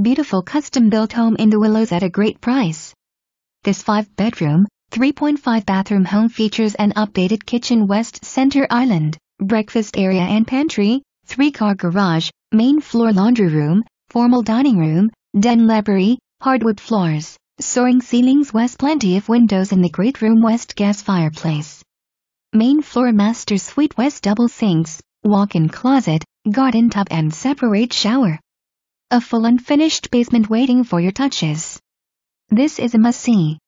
beautiful custom-built home in the Willows at a great price. This 5-bedroom, 3.5-bathroom home features an updated kitchen west center island, breakfast area and pantry, 3-car garage, main floor laundry room, formal dining room, den library, hardwood floors, soaring ceilings west plenty of windows in the great room west gas fireplace. Main floor master suite west double sinks, walk-in closet, garden tub and separate shower a full and finished basement waiting for your touches. This is a must-see.